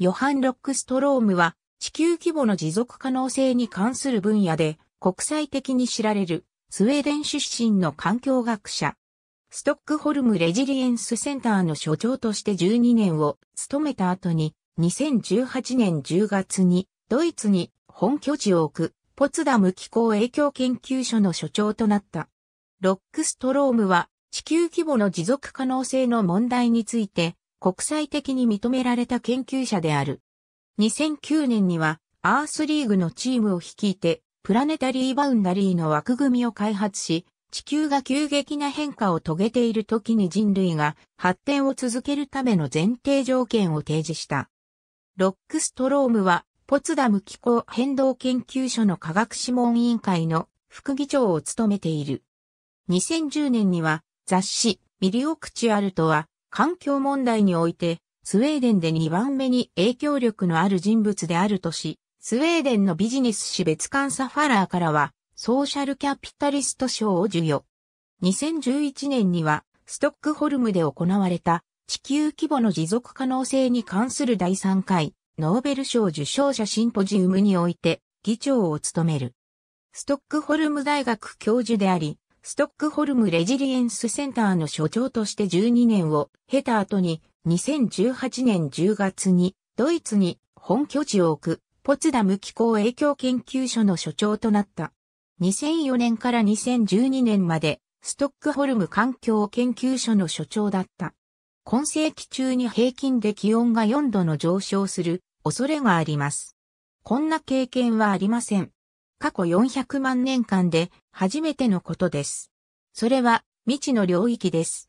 ヨハン・ロックストロームは、地球規模の持続可能性に関する分野で、国際的に知られる、スウェーデン出身の環境学者。ストックホルムレジリエンスセンターの所長として12年を務めた後に、2018年10月にドイツに本拠地を置くポツダム気候影響研究所の所長となった。ロックストロームは地球規模の持続可能性の問題について国際的に認められた研究者である。2009年にはアースリーグのチームを率いてプラネタリーバウンダリーの枠組みを開発し、地球が急激な変化を遂げている時に人類が発展を続けるための前提条件を提示した。ロックストロームはポツダム気候変動研究所の科学諮問委員会の副議長を務めている。2010年には雑誌ミリオクチュアルトは環境問題において、スウェーデンで2番目に影響力のある人物であるとし、スウェーデンのビジネス誌別館サファラーからは、ソーシャルキャピタリスト賞を授与。2011年には、ストックホルムで行われた、地球規模の持続可能性に関する第3回、ノーベル賞受賞者シンポジウムにおいて、議長を務める。ストックホルム大学教授であり、ストックホルムレジリエンスセンターの所長として12年を経た後に2018年10月にドイツに本拠地を置くポツダム気候影響研究所の所長となった。2004年から2012年までストックホルム環境研究所の所長だった。今世紀中に平均で気温が4度の上昇する恐れがあります。こんな経験はありません。過去400万年間で初めてのことです。それは未知の領域です。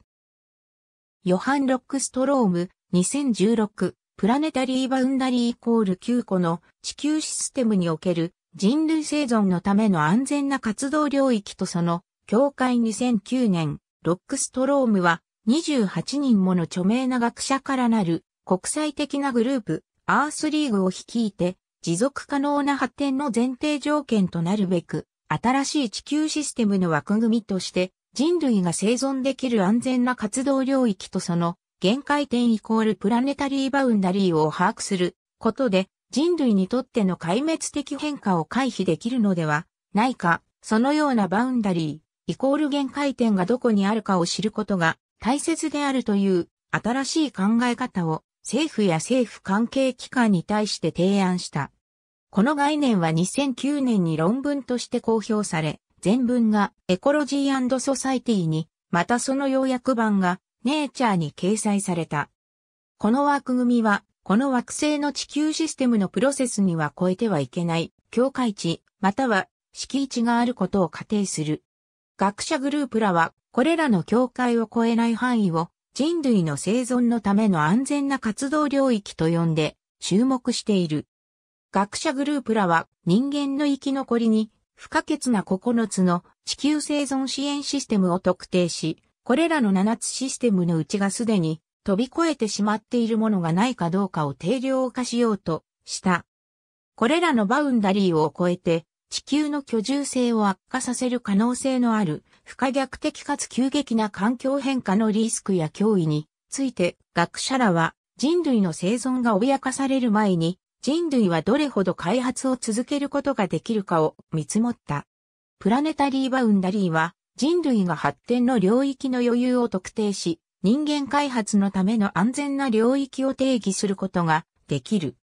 ヨハン・ロックストローム2016プラネタリーバウンダリーイコール9個の地球システムにおける人類生存のための安全な活動領域とその境界2009年ロックストロームは28人もの著名な学者からなる国際的なグループアースリーグを率いて持続可能な発展の前提条件となるべく、新しい地球システムの枠組みとして、人類が生存できる安全な活動領域とその限界点イコールプラネタリーバウンダリーを把握することで、人類にとっての壊滅的変化を回避できるのではないか、そのようなバウンダリー、イコール限界点がどこにあるかを知ることが大切であるという新しい考え方を政府や政府関係機関に対して提案した。この概念は2009年に論文として公表され、全文がエコロジーソサイティに、またその要約版がネイチャーに掲載された。この枠組みは、この惑星の地球システムのプロセスには超えてはいけない、境界地、または敷地があることを仮定する。学者グループらは、これらの境界を超えない範囲を人類の生存のための安全な活動領域と呼んで注目している。学者グループらは人間の生き残りに不可欠な9つの地球生存支援システムを特定し、これらの7つシステムのうちがすでに飛び越えてしまっているものがないかどうかを定量化しようとした。これらのバウンダリーを超えて地球の居住性を悪化させる可能性のある不可逆的かつ急激な環境変化のリスクや脅威について学者らは人類の生存が脅かされる前に人類はどれほど開発を続けることができるかを見積もった。プラネタリーバウンダリーは人類が発展の領域の余裕を特定し人間開発のための安全な領域を定義することができる。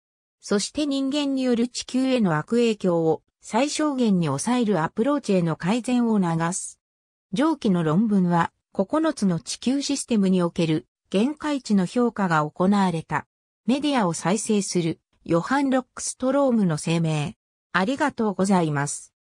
そして人間による地球への悪影響を最小限に抑えるアプローチへの改善を促す。上記の論文は9つの地球システムにおける限界値の評価が行われた。メディアを再生するヨハン・ロックストロームの声明。ありがとうございます。